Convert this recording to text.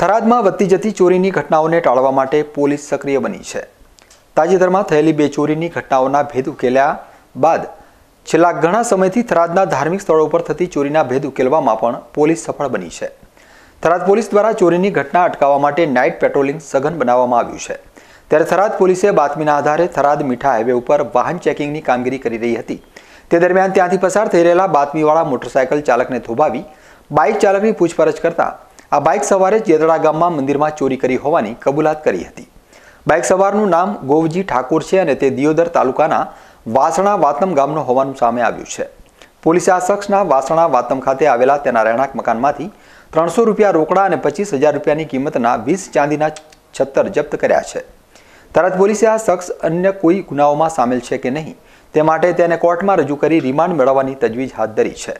થરાદમાં વધતી જતી ચોરીની ઘટનાઓને ટાળવા માટે પોલીસ સક્રિય બની છે તાજેતરમાં થયેલી બે ચોરીની ઘટનાઓના ભેદ ઉકેલ્યા બાદ છેલ્લા ઘણા સમયથી થરાદના ધાર્મિક સ્થળો પર થતી ચોરીના ભેદ ઉકેલવામાં પણ પોલીસ સફળ બની છે થરાદ પોલીસ દ્વારા ચોરીની ઘટના અટકાવવા માટે નાઇટ પેટ્રોલિંગ સઘન બનાવવામાં આવ્યું છે ત્યારે થરાદ પોલીસે બાતમીના આધારે થરાદ મીઠા હાઇવે ઉપર વાહન ચેકિંગની કામગીરી કરી રહી હતી તે દરમિયાન ત્યાંથી પસાર થઈ રહેલા બાતમીવાળા મોટરસાયકલ ચાલકને થોભાવી બાઇક ચાલકની પૂછપરછ કરતાં આ બાઇક સવારે જેદડા ગામમાં મંદિરમાં ચોરી કરી હોવાની કબૂલાત કરી હતી બાઇક સવારનું નામ ગોવજી ઠાકોર છે અને તે દિયોદર તાલુકાના વાસણા વાતમ ગામનો હોવાનું સામે આવ્યું છે પોલીસે આ શખ્સના વાસણા વાતમ ખાતે આવેલા તેના રહેણાંક મકાનમાંથી ત્રણસો રૂપિયા રોકડા અને પચીસ હજાર રૂપિયાની કિંમતના વીસ ચાંદીના છત્તર જપ્ત કર્યા છે તરત પોલીસે આ શખ્સ અન્ય કોઈ ગુનાઓમાં સામેલ છે કે નહીં તે માટે તેને કોર્ટમાં રજૂ કરી રિમાન્ડ મેળવવાની તજવીજ હાથ ધરી છે